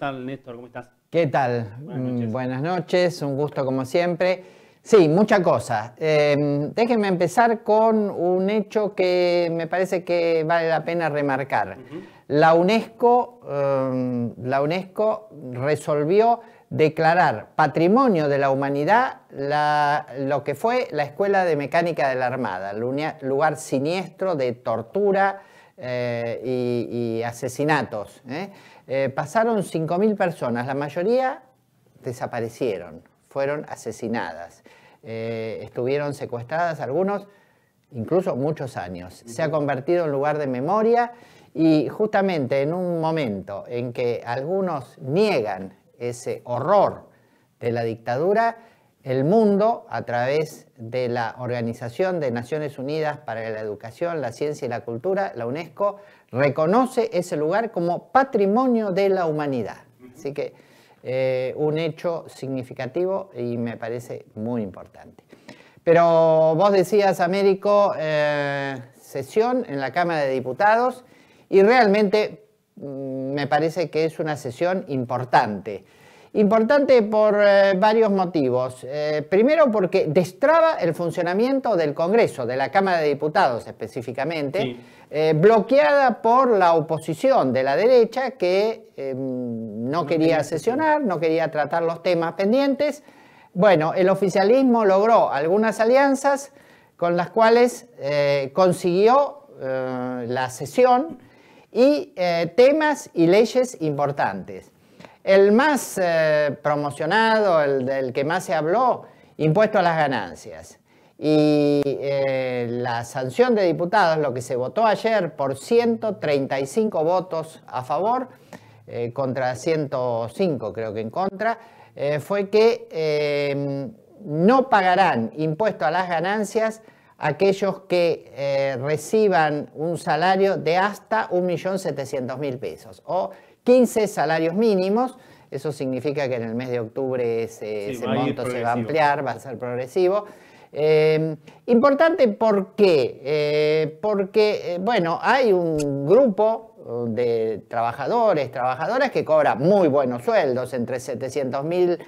¿Qué tal, Néstor? ¿Cómo estás? ¿Qué tal? Buenas mm, noches. un gusto como siempre. Sí, muchas cosas. Em, déjenme empezar con un hecho que me parece que vale la pena remarcar. la, UNESCO, em, la resolvió declarar patrimonio de la humanidad lo que fue la Escuela de Mecánica de la Armada, lugar siniestro de tortura, eh, y, asesinatos. ¿eh? Eh, pasaron 5.000 personas, la mayoría desaparecieron, fueron asesinadas, estuvieron secuestradas algunos, incluso muchos años. Se ha convertido en lugar de memoria y justamente en un momento en que algunos niegan ese horror de la dictadura, el mundo a través de la Organización de Naciones Unidas para la Educación, la Ciencia y la Cultura, la UNESCO, reconoce ese lugar como patrimonio de la humanidad. Así que eh, un hecho significativo y me parece muy importante. Pero vos decías, Américo, eh, sesión en la Cámara de Diputados y realmente mm, me parece que es una sesión importante Importante por eh, varios motivos. Eh, primero porque destraba el funcionamiento del Congreso, de la Cámara de Diputados específicamente, eh, bloqueada por la oposición de la derecha que no quería sesionar, no quería tratar los temas pendientes. Bueno, el oficialismo logró algunas alianzas con las cuales consiguió la sesión y temas y leyes importantes. El más eh, promocionado, el del que más se habló, impuesto a las ganancias. Y eh, la sanción de diputados, lo que se votó ayer por 135 votos a favor, eh, contra 105 creo que en contra, fue que em, no pagarán impuesto a las ganancias aquellos que reciban un salario de hasta 1.700.000 pesos o 15 salarios mínimos. Eso significa que en el mes de octubre ese, monto se va a ampliar, va a ser progresivo. Em, importante ¿por qué? Eh, porque, eh, bueno, hay un grupo de trabajadores, trabajadoras que cobra muy buenos sueldos, entre 700 mil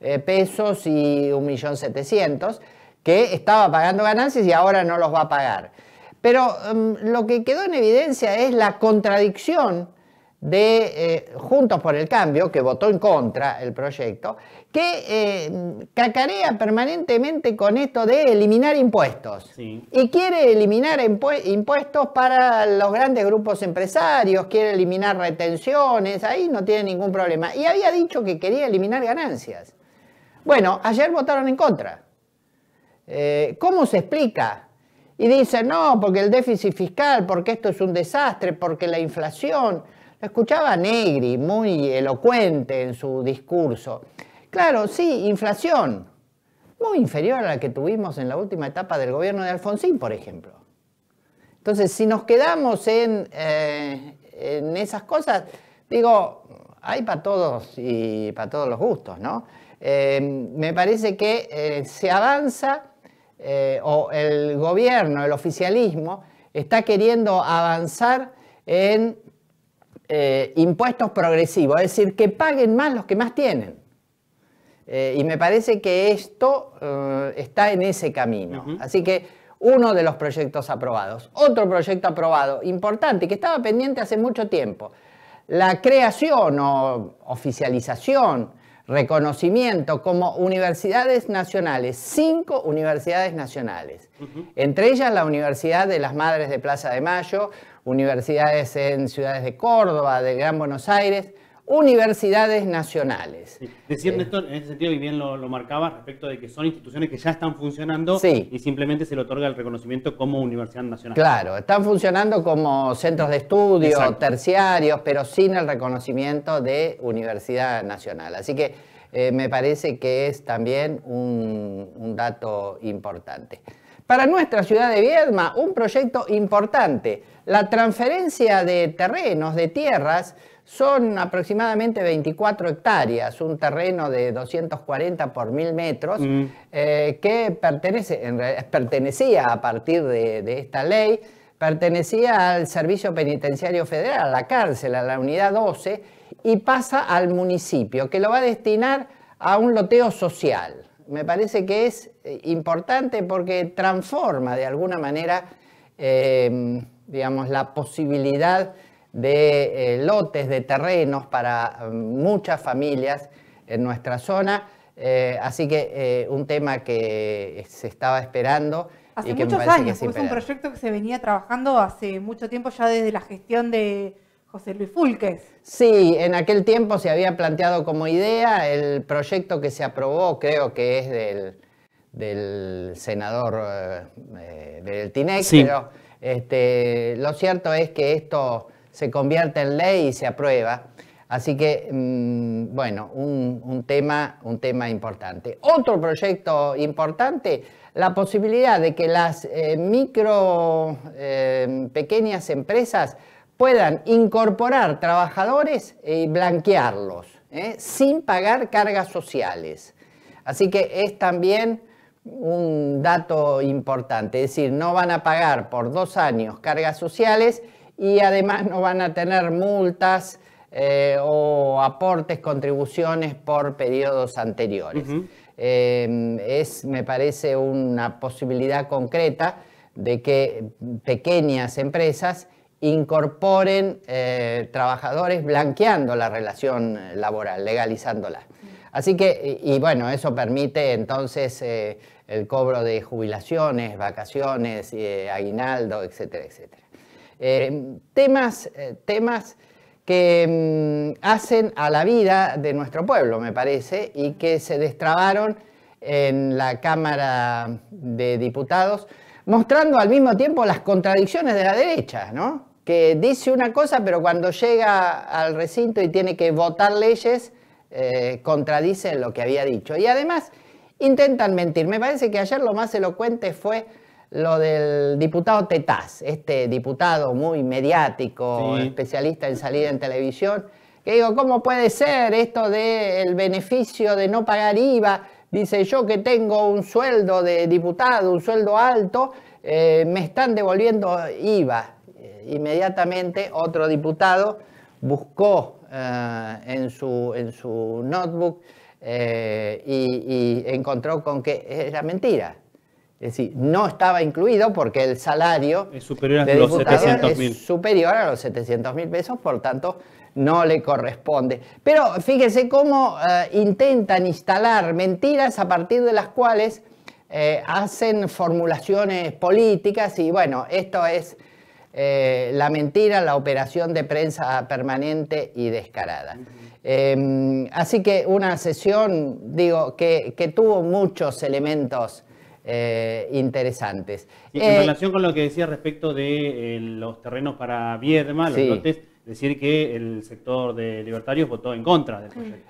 eh, pesos y 1.700.000, que estaba pagando ganancias y ahora no los va a pagar. Pero em, lo que quedó en evidencia es la contradicción de eh, Juntos por el Cambio, que votó en contra el proyecto, que eh, cacarea permanentemente con esto de eliminar impuestos. Y quiere eliminar impuestos para los grandes grupos empresarios, quiere eliminar retenciones, ahí no tiene ningún problema. Y había dicho que quería eliminar ganancias. Bueno, ayer votaron en contra. Eh, ¿Cómo se explica? Y dicen, no, porque el déficit fiscal, porque esto es un desastre, porque la inflación... Escuchaba Negri, muy elocuente en su discurso. Claro, sí, inflación, muy inferior a la que tuvimos en la última etapa del gobierno de Alfonsín, por ejemplo. Entonces, si nos quedamos en, eh, esas cosas, digo, hay para todos y para todos los gustos, ¿no? Eh, me parece que eh, se avanza, o el gobierno, el oficialismo, está queriendo avanzar en eh, impuestos progresivos, es decir, que paguen más los que más tienen. Eh, y me parece que esto eh, está en ese camino. Así que uno de los proyectos aprobados. Otro proyecto aprobado importante que estaba pendiente hace mucho tiempo. La creación o oficialización reconocimiento como universidades nacionales, cinco universidades nacionales, entre ellas la Universidad de las Madres de Plaza de Mayo, universidades en ciudades de Córdoba, de Gran Buenos Aires, universidades nacionales. Decir esto, en ese sentido, y bien lo, marcaba, respecto de que son instituciones que ya están funcionando y simplemente se le otorga el reconocimiento como universidad nacional. Claro, están funcionando como centros de estudio, terciarios, pero sin el reconocimiento de universidad nacional. Así que eh, me parece que es también un dato importante. Para nuestra ciudad de Viedma, un proyecto importante, la transferencia de terrenos, de tierras, son aproximadamente 24 hectáreas, un terreno de 240 por mil metros mm. eh, que pertenece, pertenecía a partir de, esta ley, pertenecía al Servicio Penitenciario Federal, a la cárcel, a la unidad 12, y pasa al municipio, que lo va a destinar a un loteo social. Me parece que es eh, importante porque transforma de alguna manera, eh, digamos, la posibilidad de eh, lotes, de terrenos para mm, muchas familias en nuestra zona. Eh, así que eh, un tema que se estaba esperando. Hace muchos años, que es, un proyecto que se venía trabajando hace mucho tiempo ya desde la gestión de José Luis Fulques. Sí, en aquel tiempo se había planteado como idea el proyecto que se aprobó, creo que es del, del senador del TINEC, pero este, lo cierto es que esto se convierte en ley y se aprueba. Así que, mm, bueno, un, tema, un tema importante. Otro proyecto importante, la posibilidad de que las eh, micro, eh, pequeñas empresas puedan incorporar trabajadores y blanquearlos, ¿eh? sin pagar cargas sociales. Así que es también un dato importante, es decir, no van a pagar por dos años cargas sociales y además no van a tener multas eh, o aportes, contribuciones por periodos anteriores. Eh, es, me parece, una posibilidad concreta de que pequeñas empresas incorporen eh, trabajadores blanqueando la relación laboral, legalizándola. Mm. Así que, y bueno, eso permite entonces el cobro de jubilaciones, vacaciones, aguinaldo, etcétera, etcétera. Eh, temas, eh, temas que mm, hacen a la vida de nuestro pueblo, me parece, y que se destrabaron en la Cámara de Diputados, mostrando al mismo tiempo las contradicciones de la derecha, que dice una cosa, pero cuando llega al recinto y tiene que votar leyes, eh, contradice lo que había dicho. Y además intentan mentir. Me parece que ayer lo más elocuente fue lo del diputado Tetaz, este diputado muy mediático, especialista en salida en televisión, que digo, ¿cómo puede ser esto del beneficio de no pagar IVA? Dice, yo que tengo un sueldo de diputado, un sueldo alto, eh, me están devolviendo IVA. Eh, inmediatamente otro diputado buscó eh, en, su, en su notebook y, y encontró con que era mentira es decir, no estaba incluido porque el salario superior a de los 700 es superior a los 700 mil pesos, por tanto no le corresponde. Pero fíjese cómo eh, intentan instalar mentiras a partir de las cuales eh, hacen formulaciones políticas y bueno, esto es eh, la mentira, la operación de prensa permanente y descarada. Em, así que una sesión, digo, que, que tuvo muchos elementos eh, interesantes. en eh, relación con lo que decía respecto de eh, los terrenos para Viedma, los lotes, decir que el sector de libertarios votó en contra mm.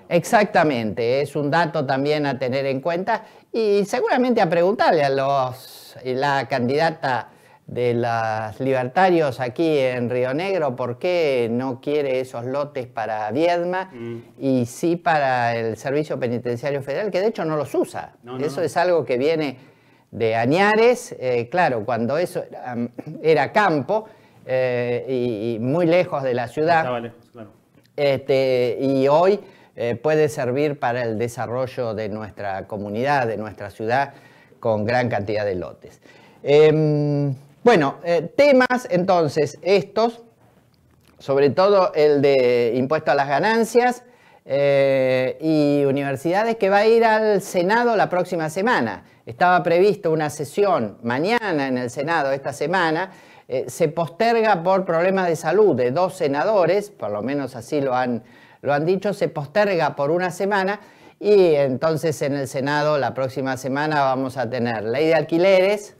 Exactamente, es un dato también a tener en cuenta y seguramente a preguntarle a los, la candidata de los libertarios aquí en Río Negro, por qué no quiere esos lotes para Viedma mm. y sí para el Servicio Penitenciario Federal, que de hecho no los usa. Eso es algo que viene de Añares, eh, claro, cuando eso era, campo eh, y, muy lejos de la ciudad, este, y hoy eh, puede servir para el desarrollo de nuestra comunidad, de nuestra ciudad, con gran cantidad de lotes. Em, bueno, temas entonces estos, sobre todo el de impuesto a las ganancias, eh, y universidades que va a ir al Senado la próxima semana. Estaba previsto una sesión mañana en el Senado esta semana. Eh, se posterga por problemas de salud de dos senadores, por lo menos así lo han, lo han dicho, se posterga por una semana y entonces en el Senado la próxima semana vamos a tener ley de alquileres,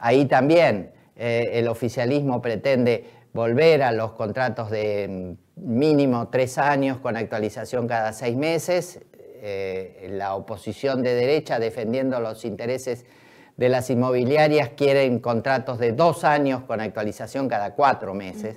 ahí también eh, el oficialismo pretende volver a los contratos de mínimo tres años con actualización cada seis meses, eh, la oposición de derecha defendiendo los intereses de las inmobiliarias quieren contratos de dos años con actualización cada cuatro meses.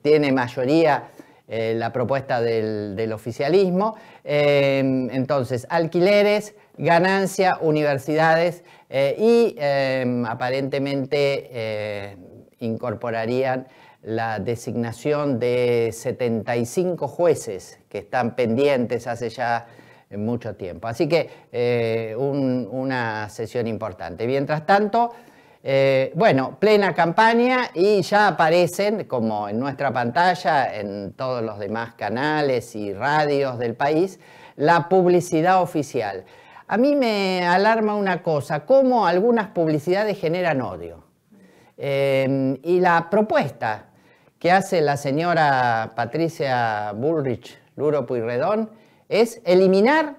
tiene mayoría eh, la propuesta del, oficialismo. Em, entonces, alquileres, ganancia, universidades eh, y em, aparentemente incorporarían la designación de 75 jueces que están pendientes hace ya eh, mucho tiempo. Así que eh, una sesión importante. Mientras tanto, eh, bueno, plena campaña y ya aparecen, como en nuestra pantalla, en todos los demás canales y radios del país, la publicidad oficial. A mí me alarma una cosa, cómo algunas publicidades generan odio. y la propuesta que hace la señora Patricia Bullrich Luro Puigredón es eliminar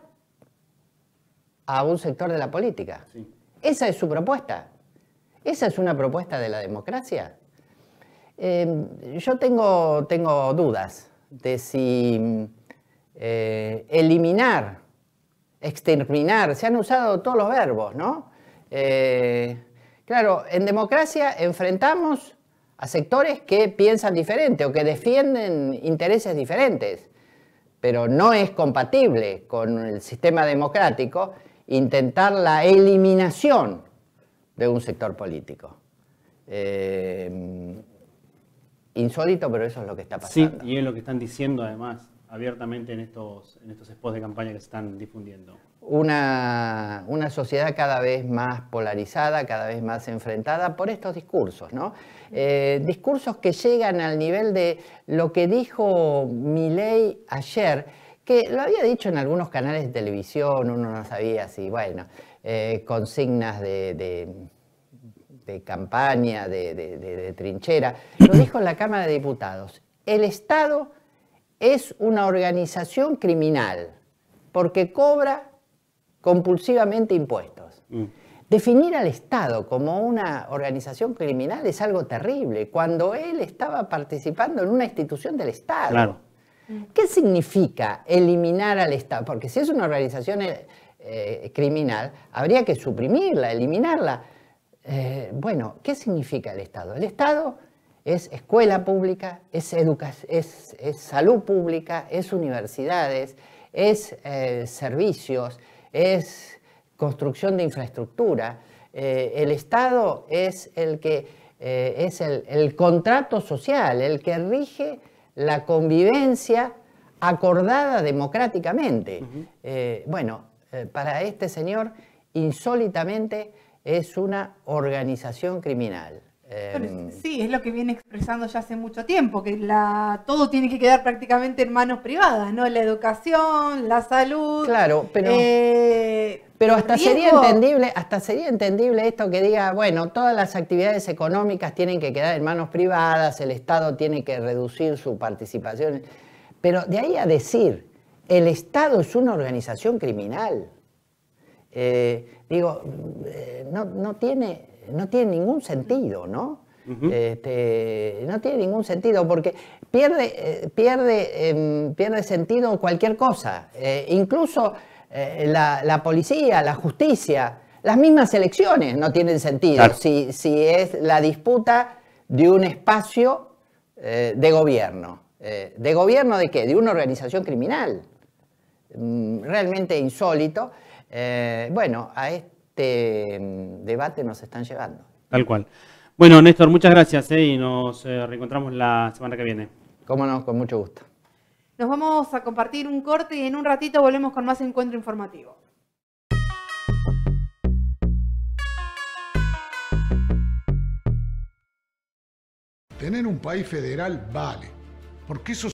a un sector de la política. Esa es su propuesta. Esa es una propuesta de la democracia. Em, yo tengo, tengo dudas de si mm, eh, eliminar, exterminar, se han usado todos los verbos, ¿no? Eh, claro, en democracia enfrentamos a sectores que piensan diferente o que defienden intereses diferentes. Pero no es compatible con el sistema democrático intentar la eliminación de un sector político. Eh, insólito, pero eso es lo que está pasando. Sí, y es lo que están diciendo además abiertamente en estos, en estos spots de campaña que se están difundiendo una, sociedad cada vez más polarizada, cada vez más enfrentada por estos discursos, ¿no? Eh, discursos que llegan al nivel de lo que dijo Milei ayer, que lo había dicho en algunos canales de televisión, uno no sabía si, bueno, eh, consignas de, campaña, de, de trinchera, lo dijo en la Cámara de Diputados. El Estado es una organización criminal porque cobra compulsivamente impuestos. Mm. Definir al Estado como una organización criminal es algo terrible, cuando él estaba participando en una institución del Estado. Claro. ¿Qué significa eliminar al Estado? Porque si es una organización eh, eh, criminal, habría que suprimirla, eliminarla. Eh, bueno, ¿qué significa el Estado? El Estado es escuela pública, es, es salud pública, es universidades, es servicios, es construcción de infraestructura. Eh, el Estado es el que eh, es el, contrato social, el que rige la convivencia acordada democráticamente. Eh, bueno, para este señor, insólitamente es una organización criminal. Em, sí, es lo que viene expresando ya hace mucho tiempo, que la, todo tiene que quedar prácticamente en manos privadas, ¿no? La educación, la salud. Claro, pero. Eh, pero hasta sería entendible, hasta sería entendible esto que diga, bueno, todas las actividades económicas tienen que quedar en manos privadas, el Estado tiene que reducir su participación. Pero de ahí a decir, el Estado es una organización criminal. Eh, digo, eh, no, no tiene no tiene ningún sentido, ¿no? este, no tiene ningún sentido porque pierde, eh, em, pierde, sentido cualquier cosa, eh, incluso eh, la, policía, la justicia, las mismas elecciones no tienen sentido si, es la disputa de un espacio de gobierno. ¿De gobierno de qué? De una organización criminal. Mm, realmente insólito. bueno, a este este mm, debate nos están llevando. Tal cual. Bueno, Néstor, muchas gracias eh, y nos eh, reencontramos la semana que viene. Cómo no, con mucho gusto. Nos vamos a compartir un corte y en un ratito volvemos con más encuentro informativo. Tener un país federal vale, porque eso